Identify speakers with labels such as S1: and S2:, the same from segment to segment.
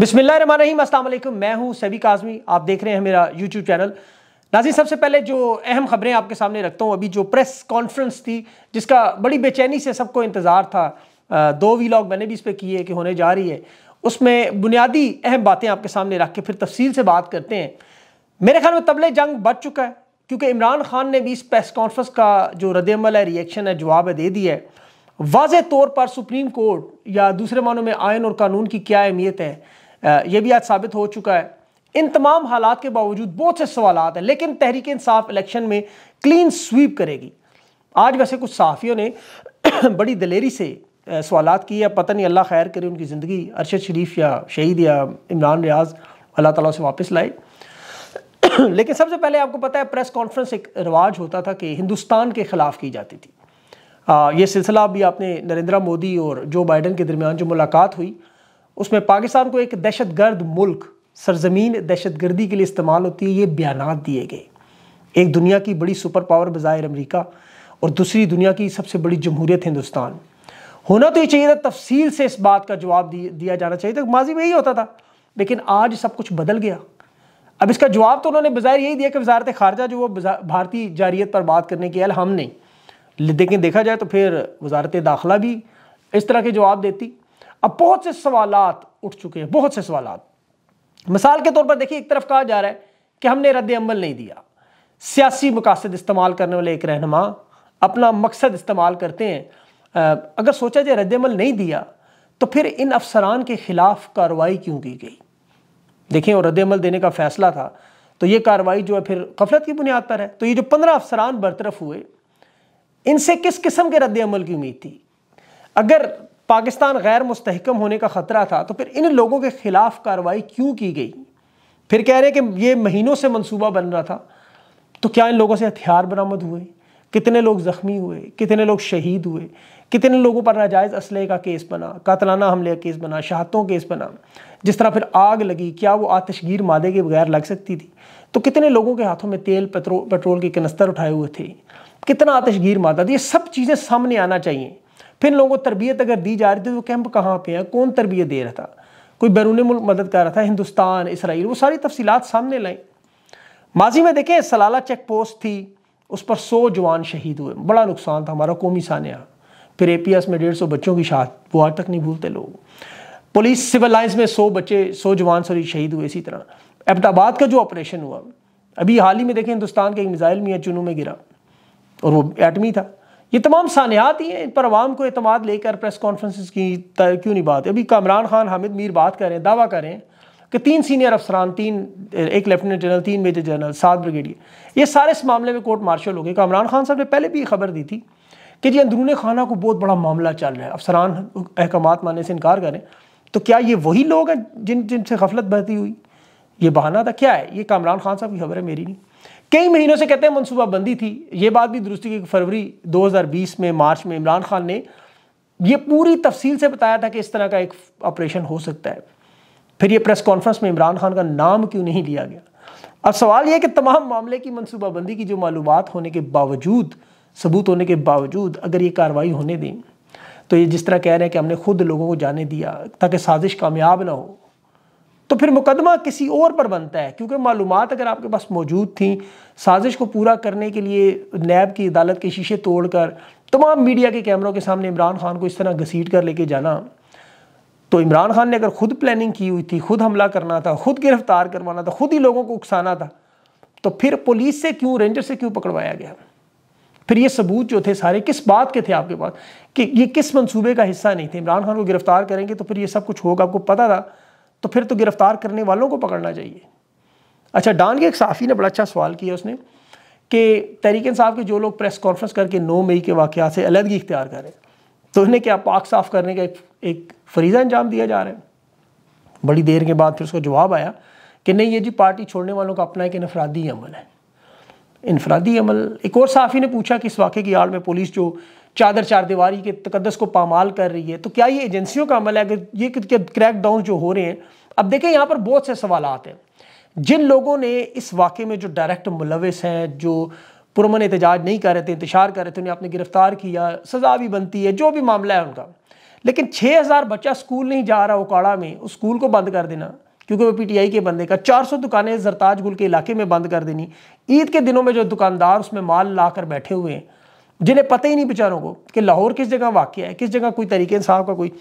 S1: बिस्मिल्लाम असल मैं हूं सभी काजमी आप देख रहे हैं मेरा यूट्यूब चैनल नाजी सबसे पहले जो अहम खबरें आपके सामने रखता हूं अभी जो प्रेस कॉन्फ्रेंस थी जिसका बड़ी बेचैनी से सबको इंतज़ार था दो वीलॉग मैंने भी इस पर किए कि होने जा रही है उसमें बुनियादी अहम बातें आपके सामने रख के फिर तफसील से बात करते हैं मेरे ख्याल में तबले जंग बच चुका है क्योंकि इमरान खान ने भी इस प्रेस कॉन्फ्रेंस का जो रदल है रिएक्शन है जवाब दे दिया है वाज तौर पर सुप्रीम कोर्ट या दूसरे मानों में आयन और कानून की क्या अहमियत है ये भी आज साबित हो चुका है इन तमाम हालात के बावजूद बहुत से सवाल हैं लेकिन तहरीक इंसाफ इलेक्शन में क्लीन स्वीप करेगी आज वैसे कुछ सहाफ़ियों ने बड़ी दलेरी से सवाल किए पता नहीं अल्लाह खैर करे उनकी ज़िंदगी अरशद शरीफ या शहीद या इमरान रियाज अल्लाह ताला से वापस लाए लेकिन सबसे पहले आपको पता है प्रेस कॉन्फ्रेंस एक रिवाज होता था कि हिंदुस्तान के ख़िलाफ़ की जाती थी आ, ये सिलसिला भी आपने नरेंद्र मोदी और जो बाइडन के दरमियान जो मुलाकात हुई उसमें पाकिस्तान को एक दहशत गर्द मुल्क सरजमीन दहशत गर्दी के लिए इस्तेमाल होती है ये बयान दिए गए एक दुनिया की बड़ी सुपर पावर बज़ाहिर अमरीका और दूसरी दुनिया की सबसे बड़ी जमहूरियत हिंदुस्तान होना तो ये चाहिए था तफसील से इस बात का जवाब दिया जाना चाहिए था माजी में यही होता था लेकिन आज सब कुछ बदल गया अब इसका जवाब तो उन्होंने बज़ाहिर यही दिया कि वजारत खारजा जो वो भारतीय जारियत पर बात करने की अल हम नहीं लेकिन देखा जाए तो फिर वजारत दाखिला भी इस तरह के जवाब देती अब बहुत से सवाल उठ चुके हैं बहुत से सवाल मिसाल के तौर पर देखिए एक तरफ कहा जा रहा है कि हमने रद्द अमल नहीं दिया सियासी मकासद इस्तेमाल करने वाले एक रहनमा अपना मकसद इस्तेमाल करते हैं अगर सोचा जाए रद्द अमल नहीं दिया तो फिर इन अफसरान के खिलाफ कार्रवाई क्यों की गई देखें और रद्दमल देने का फैसला था तो ये कार्रवाई जो है फिर गफलत की बुनियाद पर है तो ये जो पंद्रह अफसरान बरतरफ हुए इनसे किस किस्म के रद्द अमल की उम्मीद थी अगर पाकिस्तान गैर मुस्तकम होने का ख़तरा था तो फिर इन लोगों के ख़िलाफ़ कार्रवाई क्यों की गई फिर कह रहे हैं कि ये महीनों से मंसूबा बन रहा था तो क्या इन लोगों से हथियार बरामद हुए कितने लोग ज़ख्मी हुए कितने लोग शहीद हुए कितने लोगों पर नाजायज़ असले का केस बना कातलाना हमले का केस बना शहादतों केस बना जिस तरह फिर आग लगी क्या वो आतशगीर मादे के बगैर लग सकती थी तो कितने लोगों के हाथों में तेल पेट्रोल के कनस्तर उठाए हुए थे कितना आतशगीर मादा था तो ये सब चीज़ें सामने आना चाहिए फिर लोगों को तरबियत अगर दी जा रही थी तो कैंप कहाँ पे है कौन तरबियत दे रहा था कोई बैरून मुल्क मदद कर रहा था हिंदुस्तान इसराइल वो सारी तफसी सामने लाई माजी में देखें सलाला चेक पोस्ट थी उस पर सौ जवान शहीद हुए बड़ा नुकसान था हमारा कौमी सान्या फिर ए पी एस में डेढ़ सौ बच्चों की शाद वो आज तक नहीं भूलते लोग पुलिस सिविल लाइन्स में सौ बच्चे सौ जवान सॉरी शहीद हुए इसी तरह एबटाबाद का जो ऑपरेशन हुआ अभी हाल ही में देखें हिंदुस्तान का एक मिज़ाइल मियाँ चुनू में गिरा और वो एटमी था ये तमाम सानियात ही हैं इन पर आवाम को अतमाद लेकर प्रेस कॉन्फ्रेंस की क्यों नहीं बात अभी कामरान खान हामिद मीर बात करें दावा करें कि तीन सीनियर अफसरान तीन एक लेफ्टिनेंट जनरल तीन मेजर जनरल सात ब्रिगेडियर ये सारे इस मामले में कोर्ट मार्शल हो गए कामरान खान साहब ने पहले भी ये खबर दी थी कि जी अंदरून खाना को बहुत बड़ा मामला चल रहा है अफसरान अहकाम मानने से इनकार करें तो क्या ये वही लोग हैं जिन जिनसे गफलत बहती हुई ये बहाना था क्या है ये कामरान खान साहब की खबर है मेरी नहीं कई महीनों से कहते हैं मनसूबाबंदी थी ये बात भी दुरुस्ती की फरवरी 2020 में मार्च में इमरान खान ने ये पूरी तफसील से बताया था कि इस तरह का एक ऑपरेशन हो सकता है फिर ये प्रेस कॉन्फ्रेंस में इमरान खान का नाम क्यों नहीं लिया गया अब सवाल यह कि तमाम मामले की मनसूबाबंदी की जो मालूम होने के बावजूद सबूत होने के बावजूद अगर ये कार्रवाई होने दें तो ये जिस तरह कह रहे हैं कि हमने खुद लोगों को जाने दिया ताकि साजिश कामयाब ना हो तो फिर मुकदमा किसी और पर बनता है क्योंकि मालूम अगर आपके पास मौजूद थी साजिश को पूरा करने के लिए नैब की अदालत के शीशे तोड़कर तमाम मीडिया के कैमरों के सामने इमरान खान को इस तरह घसीट कर लेके जाना तो इमरान खान ने अगर खुद प्लानिंग की हुई थी खुद हमला करना था खुद गिरफ्तार करवाना था खुद ही लोगों को उकसाना था तो फिर पुलिस से क्यों रेंजर से क्यों पकड़वाया गया फिर ये सबूत जो थे सारे किस बात के थे आपके पास कि ये किस मंसूबे का हिस्सा नहीं थे इमरान खान को गिरफ्तार करेंगे तो फिर ये सब कुछ होगा आपको पता था तो फिर तो गिरफ्तार करने वालों को पकड़ना चाहिए अच्छा डान के एक साफ़ी ने बड़ा अच्छा सवाल किया उसने कि तहरीक साहब के जो लोग प्रेस कॉन्फ्रेंस करके नौ मई के वाक़ से अलहदगी इख्तियार करें तो उन्हें क्या पाक साफ़ करने का एक, एक फरीज़ा अंजाम दिया जा रहा है बड़ी देर के बाद फिर उसका जवाब आया कि नहीं ये जी पार्टी छोड़ने वालों का अपना एक इनफरादी अमल है इनफरादी अमल एक और साफ़ी ने पूछा कि इस वाक़े की आड़ में पुलिस जो चादर चार दीवारी के तकदस को पामाल कर रही है तो क्या ये एजेंसियों का अमल है अगर ये क्रैक डाउन जो हो रहे हैं अब देखें यहाँ पर बहुत से सवाल आते हैं जिन लोगों ने इस वाक़े में जो डायरेक्ट मुलविस हैं जो पुरमन एहतजाज नहीं कर रहे थे इंतजार कर रहे थे उन्हें आपने गिरफ्तार किया सज़ा भी बनती है जो भी मामला है उनका लेकिन छः हज़ार बच्चा स्कूल नहीं जा रहा ओकाड़ा में उस स्कूल को बंद कर देना क्योंकि वो पीटीआई के बंदे का 400 दुकानें जरताज गुल के इलाके में बंद कर देनी ईद के दिनों में जो दुकानदार उसमें माल ला कर बैठे हुए हैं जिन्हें पता ही नहीं बेचारों को कि लाहौर किस जगह वाक़ है किस जगह कोई तरीके इंसाफ का कोई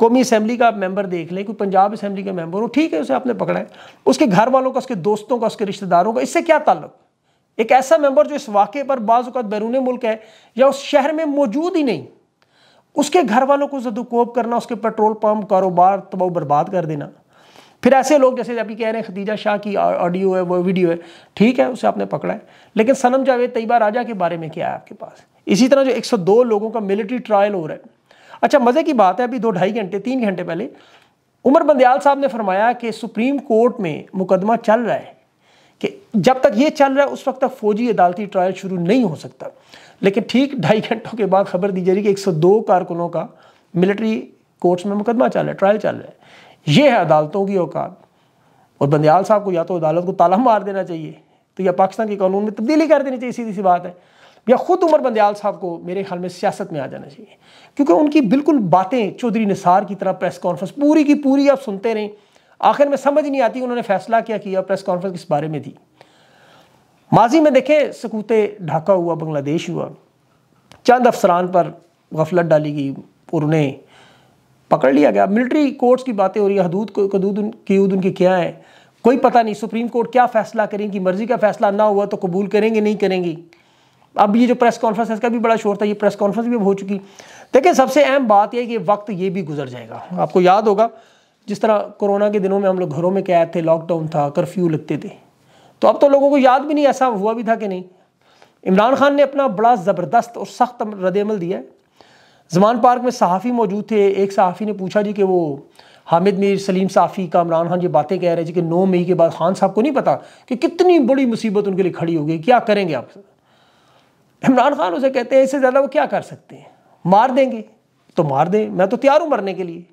S1: कौमी असम्बली का आप मेंबर देख लें कोई पंजाब असम्बली का मेंबर हो ठीक है उसे आपने पकड़ा है उसके घर वालों का उसके दोस्तों का उसके रिश्तेदारों का इससे क्या ताल्लुक एक ऐसा मेंबर जो इस वाक़े पर बाज़त बैरून मुल्क है या उस शहर में मौजूद ही नहीं उसके घर वालों को जदकोब करना उसके पेट्रोल पम्प कारोबार तबाह बर्बाद कर देना फिर ऐसे लोग जैसे अभी कह रहे हैं खदीजा शाह की ऑडियो है वो वीडियो है ठीक है उसे आपने पकड़ा है लेकिन सनम जावेद तैयबा राजा के बारे में क्या है आपके पास इसी तरह जो 102 लोगों का मिलिट्री ट्रायल हो रहा है अच्छा मज़े की बात है अभी दो ढाई घंटे तीन घंटे पहले उमर बंदयाल साहब ने फरमाया कि सुप्रीम कोर्ट में मुकदमा चल रहा है कि जब तक ये चल रहा है उस वक्त तक फौजी अदालती ट्रायल शुरू नहीं हो सकता लेकिन ठीक ढाई घंटों के बाद खबर दी जा रही कि 102 कारकुनों का मिलिट्री कोर्ट्स में मुकदमा चल रहा है ट्रायल चल रहा है ये है अदालतों की औकात और बंदयाल साहब को या तो अदालत को ताला मार देना चाहिए तो या पाकिस्तान के कानून में तब्दीली कर देनी चाहिए सीधी सी बात है या ख़ुद उमर बंदयाल साहब को मेरे ख्याल में सियासत में आ जाना चाहिए क्योंकि उनकी बिल्कुल बातें चौधरी निसार की तरह प्रेस कॉन्फ्रेंस पूरी की पूरी आप सुनते रहें आखिर में समझ नहीं आती उन्होंने फैसला क्या किया प्रेस कॉन्फ्रेंस किस बारे में दी माजी में देखें सकूते ढाका हुआ बांग्लादेश हुआ चंद अफसरान पर गफलत डाली गई और उन्हें पकड़ लिया गया मिलिट्री कोर्ट्स की बातें हो रही हदूद कदूद की उद उनकी क्या है कोई पता नहीं सुप्रीम कोर्ट क्या फैसला करेंगी मर्ज़ी का फैसला ना हुआ तो कबूल करेंगे नहीं करेंगी अब ये जो प्रेस कॉन्फ्रेंस है इसका भी बड़ा शोर था ये प्रेस कॉन्फ्रेंस भी हो चुकी देखिए सबसे अहम बात यह कि वक्त ये भी गुजर जाएगा आपको याद होगा जिस तरह कोरोना के दिनों में हम लोग घरों में कैद थे लॉकडाउन था कर्फ्यू लगते थे तो अब तो लोगों को याद भी नहीं ऐसा हुआ भी था कि नहीं इमरान खान ने अपना बड़ा ज़बरदस्त और सख्त रदल दिया है जमान पार्क में सहाफ़ी मौजूद थे एक सहाफ़ी ने पूछा जी कि वो हामिद मीर सलीम साफ़ी का इमरान खान ये बातें कह रहे हैं जी कि नौ मई के बाद खान साहब को नहीं पता कि कितनी बड़ी मुसीबत उनके लिए खड़ी हो गई क्या करेंगे आप इमरान खान उसे कहते हैं इससे ज़्यादा वो क्या कर सकते हैं मार देंगे तो मार दें मैं तो तैयार हूँ मरने के लिए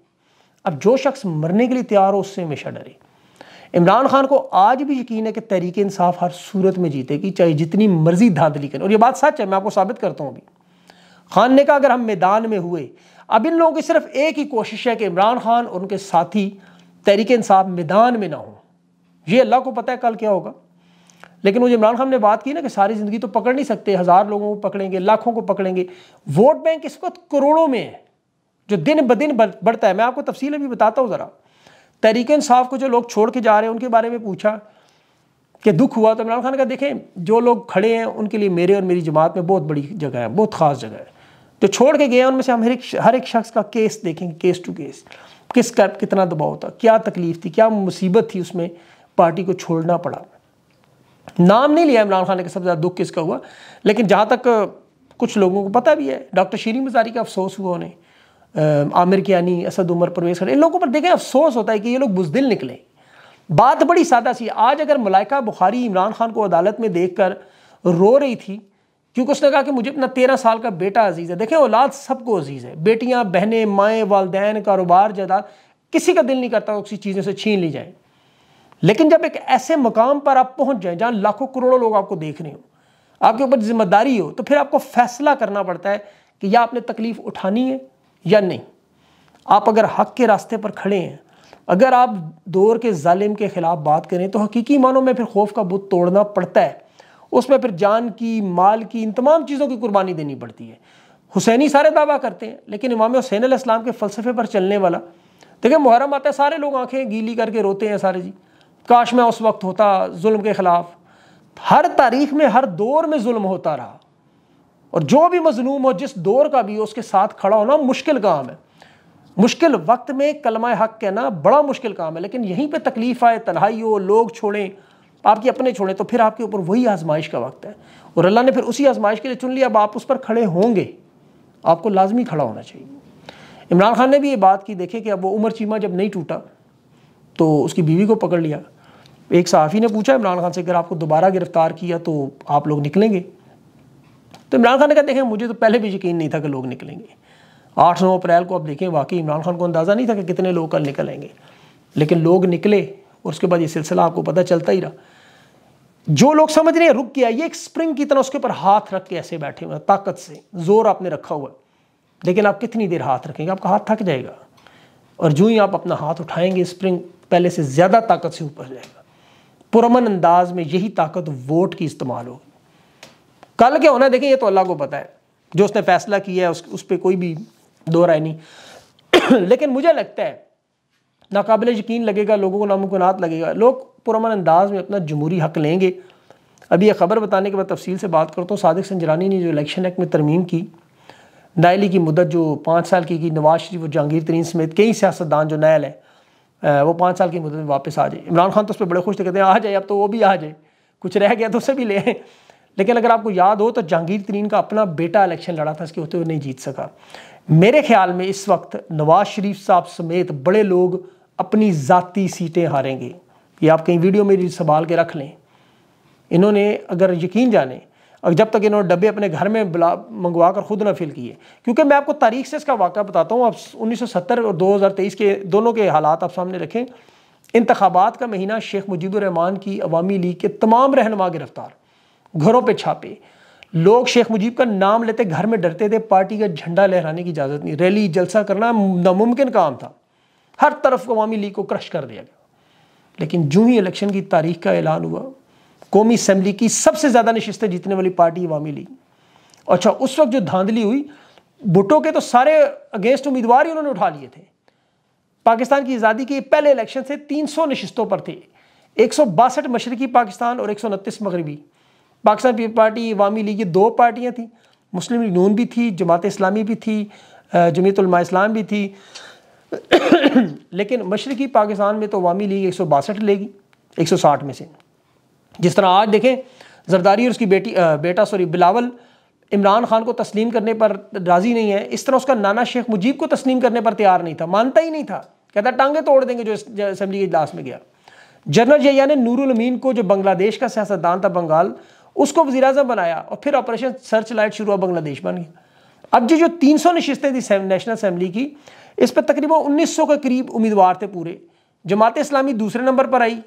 S1: अब जो शख्स मरने के लिए तैयार हो उससे हमेशा डरे इमरान खान को आज भी यकीन है कि तहरीक इंसाफ हर सूरत में जीतेगी चाहे जितनी मर्जी धांधली करें और ये बात सच है मैं आपको साबित करता हूँ अभी खान ने कहा अगर हम मैदान में हुए अब इन लोगों की सिर्फ एक ही कोशिश है कि इमरान खान और उनके साथी तहरीक इंसाफ मैदान में ना हो ये अल्लाह को पता है कल क्या होगा लेकिन वो इमरान खान ने बात की ना कि सारी ज़िंदगी तो पकड़ नहीं सकते हज़ार लोगों को पकड़ेंगे लाखों को पकड़ेंगे वोट बैंक इस वक्त करोड़ों में है जो दिन ब दिन बढ़ता है मैं आपको तफसील अभी बताता हूँ ज़रा तहरीक इंसाफ को जो लोग छोड़ के जा रहे हैं उनके बारे में पूछा कि दुख हुआ तो इमरान खान का देखें जो लोग खड़े हैं उनके लिए मेरे और मेरी जमात में बहुत बड़ी जगह है बहुत ख़ास जगह है जो छोड़ के गए हैं उनमें से हम हर एक हर एक शख्स का केस देखेंगे केस टू केस किस का कितना दबाव था क्या तकलीफ़ थी क्या मुसीबत थी उसमें पार्टी को छोड़ना पड़ा नाम नहीं लिया इमरान खान ने सबसे ज़्यादा दुख किसका हुआ लेकिन जहाँ तक कुछ लोगों को पता भी है डॉक्टर शीरी मजारी का अफसोस हुआ उन्हें आमिर कियानी असद उमर परवेज खान इन लोगों पर देखें अफसोस होता है कि ये लोग बुजदिल निकले बात बड़ी सादा सी आज अगर मलाइका बुखारी इमरान खान को अदालत में देख कर रो रही थी क्योंकि उसने कहा कि मुझे अपना तेरह साल का बेटा अजीज़ है देखें औलाद सबको अजीज़ है बेटियाँ बहनें माएँ वालदेन कारोबार जायदाद किसी का दिल नहीं करता किसी चीज़ों से छीन ली जाए लेकिन जब एक ऐसे मकाम पर आप पहुंच जाए जहां लाखों करोड़ों लोग आपको देख रहे हो आपके ऊपर जिम्मेदारी हो तो फिर आपको फैसला करना पड़ता है कि या आपने तकलीफ उठानी है या नहीं आप अगर हक के रास्ते पर खड़े हैं अगर आप दौर के ालिम के ख़िलाफ़ बात करें तो हकीकी मानों में फिर खौफ का बुत तोड़ना पड़ता है उसमें फिर जान की माल की इन तमाम चीज़ों की कुर्बानी देनी पड़ती है हुसैनी सारे दावा करते हैं लेकिन इमाम हुसैन इस्लाम के फ़लसफे पर चलने वाला देखिए मुहर्रम आता है सारे लोग आंखें गीली करके रोते हैं सारे जी काश मैं उस वक्त होता जुल्म के ख़िलाफ़ हर तारीख में हर दौर में जुल्म होता रहा और जो भी मजलूम हो जिस दौर का भी हो उसके साथ खड़ा होना मुश्किल काम है मुश्किल वक्त में कलमा हक कहना बड़ा मुश्किल काम है लेकिन यहीं पे तकलीफ़ आए तन्हाई हो लोग छोड़ें आपकी अपने छोड़ें तो फिर आपके ऊपर वही आजमाइश का वक्त है और अल्लाह ने फिर उसी आजमाइश के लिए चुन लिया अब आप उस पर खड़े होंगे आपको लाजमी खड़ा होना चाहिए इमरान खान ने भी ये बात की देखे कि अब वो उमर चीमा जब नहीं टूटा तो उसकी बीवी को पकड़ लिया एक सहाफ़ी ने पूछा इमरान खान से अगर आपको दोबारा गिरफ्तार किया तो आप लोग निकलेंगे तो इमरान खान ने कहा देखें मुझे तो पहले भी यकीन नहीं था कि लोग निकलेंगे आठ नौ अप्रैल को आप देखें वाकई इमरान खान को अंदाज़ा नहीं था कि कितने लोग कल निकलेंगे लेकिन लोग निकले और उसके बाद ये सिलसिला आपको पता चलता ही रहा जो लोग समझ रहे हैं रुक गया ये एक स्प्रिंग की तरह उसके ऊपर हाथ रख के ऐसे बैठे हुए ताकत से जोर आपने रखा हुआ लेकिन आप कितनी देर हाथ रखेंगे आपका हाथ थक जाएगा और जो ही आप अपना हाथ उठाएंगे स्प्रिंग पहले से ज़्यादा ताकत से ऊपर जाएगा पुरमन अंदाज में यही ताकत वोट की इस्तेमाल होगी कल क्या होना देखें ये तो अल्लाह को पता है जो उसने फैसला किया है उस, उस पर कोई भी दो राय नहीं लेकिन मुझे लगता है नाकबिल यकीन लगेगा लोगों को नामुमकिनात लगेगा लोग पुरमन अंदाज में अपना जमहूरी हक लेंगे अभी यह खबर बताने के बाद तफसील से बात करता हूँ सादिक संजरानी ने जो इलेक्शन एक्ट में तरमीम की दायली की मुदत जो पाँच साल की की नवाज शरीफ और जहांगीर तरीन समेत कई सियासतदान जो नायल है वो पाँच साल की मुदत में वापस आ जाए इमरान खान तो उस पर बड़े खुश थे कहते हैं आ जाए अब तो वो भी आ जाए कुछ रह गया तो उसे भी ले लेकिन अगर आपको याद हो तो जहांगीर तरीन का अपना बेटा इलेक्शन लड़ा था इसके होते हुए नहीं जीत सका मेरे ख्याल में इस वक्त नवाज शरीफ साहब समेत बड़े लोग अपनी ज़ाती सीटें हारेंगे ये आप कहीं वीडियो में सवाल के रख लें इन्होंने अगर यकीन जाने और जब तक इन्होंने डब्बे अपने घर में बुला मंगवा कर ख़ुद ना फिल किए क्योंकि मैं आपको तारीख से इसका वाक़ा बताता हूँ आप 1970 और 2023 के दोनों के हालात आप सामने रखें इंतबात का महीना शेख मुजीबरहमान की अवामी लीग के तमाम रहनमा गिरफ्तार घरों पर छापे लोग शेख मुजीब का नाम लेते घर में डरते थे पार्टी का झंडा लहराने की इजाज़त नहीं रैली जलसा करना नामुमकिन काम था हर तरफ अवामी लीग को क्रश कर दिया गया लेकिन जूँ ही इलेक्शन की तारीख का ऐलान हुआ कौमी असम्बली की सबसे ज़्यादा नशस्तें जीतने वाली पार्टी अवामी लीग अच्छा उस वक्त जो धांधली हुई भुट्टो के तो सारे अगेंस्ट उम्मीदवार ही उन्होंने उठा लिए थे पाकिस्तान की आज़ादी के पहले इलेक्शन से 300 नशस्तों पर थे एक सौ बासठ मशरकी पाकिस्तान और एक सौ उनतीस मगरबी Pakistan people party Awami league ये दो पार्टियाँ थी मुस्लिम लीग नून भी थी जमात इस्लामी भी थी जमीतलमा इस्लाम भी थी लेकिन मशरकी पाकिस्तान में तो अवामी लीग एक सौ बासठ लेगी एक सौ साठ में से जिस तरह आज देखें जरदारी और उसकी बेटी आ, बेटा सॉरी बिलावल इमरान खान को तस्लीम करने पर राज़ी नहीं है इस तरह उसका नाना शेख मुजीब को तस्लीम करने पर तैयार नहीं था मानता ही नहीं था कहता टांगे तोड़ देंगे जो असम्बली के इजलास में गया जनरल जया ने नूरुल अमीन को जो बांग्लादेश का सियासतदान था बंगाल उसको वजी अजम बनाया और फिर ऑपरेशन सर्च लाइट शुरू हुआ बांग्लादेश बन गया अब जो जो तीन सौ नशस्तें थी नेशनल असम्बली की इस पर तकरीबन उन्नीस सौ के करीब उम्मीदवार थे पूरे जमात इस्लामी दूसरे नंबर पर आई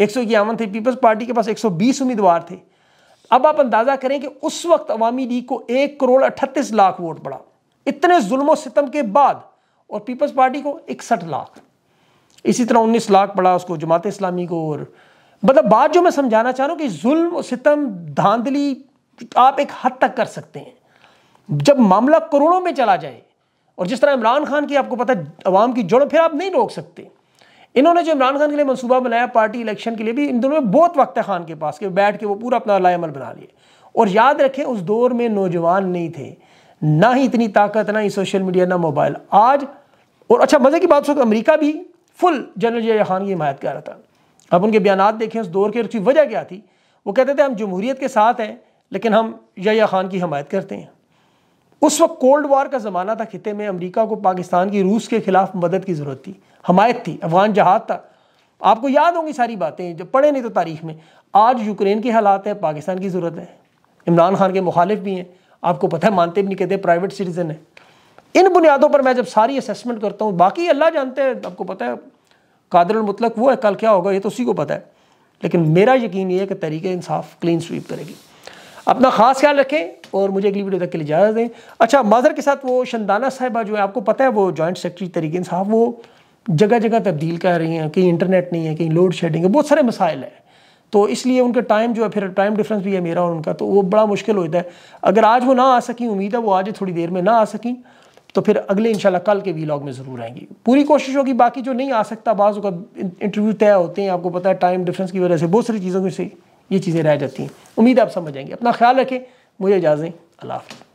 S1: एक सौ इक्यावन थे पीपल्स पार्टी के पास 120 उम्मीदवार थे अब आप अंदाजा करें कि उस वक्त अवामी लीग को एक करोड़ अठतीस लाख वोट पड़ा इतने जुल्म सितम के बाद और पीपल्स पार्टी को इकसठ लाख इसी तरह उन्नीस लाख पड़ा उसको जमात इस्लामी को और मतलब बात जो मैं समझाना चाह रहा हूँ कि जुल्म सितम धांधली आप एक हद तक कर सकते हैं जब मामला करोड़ों में चला जाए और जिस तरह इमरान खान की आपको पता है अवाम की जड़ों फिर आप नहीं रोक सकते इन्होंने जो इमरान खान के लिए मनसूबा बनाया पार्टी इलेक्शन के लिए भी इन दोनों में बहुत वक्त है खान के पास कि बैठ के वो पूरा अपना लाइमल बना लिए और याद रखें उस दौर में नौजवान नहीं थे ना ही इतनी ताकत ना ही सोशल मीडिया ना मोबाइल आज और अच्छा मज़े की बात सो अमरीका भी फुल जनरल जिया खान की हिमायत कर रहा था अब उनके बयान देखें उस दौर की उसकी वजह क्या थी वो कहते थे हम जमहूरीत के साथ हैं लेकिन हम जया खान की हमायत करते हैं उस वक्त कोल्ड वार का ज़माना था ख़िते में अमेरिका को पाकिस्तान की रूस के ख़िलाफ़ मदद की ज़रूरत थी हमायत थी अफगान जहाद था आपको याद होंगी सारी बातें जब पढ़े नहीं तो तारीख में आज यूक्रेन के हालात हैं पाकिस्तान की ज़रूरत है इमरान खान के मुखालिफ भी हैं आपको पता है मानते भी नहीं कहते प्राइवेट सिटीज़न है इन बुनियादों पर मैं जब सारी असेसमेंट करता हूँ बाकी अल्लाह जानते हैं आपको पता है कादर वो है कल क्या होगा ये तो उसी को पता है लेकिन मेरा यकीन ये है कि तरीके इंसाफ क्लीन स्वीप करेगी अपना खास ख्याल रखें और मुझे अगली वीडियो तक के लिए इजाज़त दें अच्छा माजर के साथ वो शंदाना साहिबा जो है आपको पता है वो जॉइंट सेक्रेटरी तरीके इंसाफ वो जगह जगह तब्दील कर रही हैं कहीं इंटरनेट नहीं है कहीं लोड शेडिंग है बहुत सारे मसाइल हैं तो इसलिए उनका टाइम जो है फिर टाइम डिफरेंस भी है मेरा और उनका तो वो बड़ा मुश्किल होता है अगर आज वो ना आ सकें उम्मीद है वो आज थोड़ी देर में ना आ सकें तो फिर अगले इंशाल्लाह कल के लॉग में ज़रूर आएंगी पूरी कोशिश होगी बाकी जो नहीं आ सकता बाज़ का इंटरव्यू तय होते हैं आपको पता है टाइम डिफरेंस की वजह से बहुत सारी चीज़ों में से ये चीज़ें रह जाती हैं उम्मीद आप समझ आएंगे अपना ख्याल रखें मुझे इजाज़ें अल्लाह हाफ़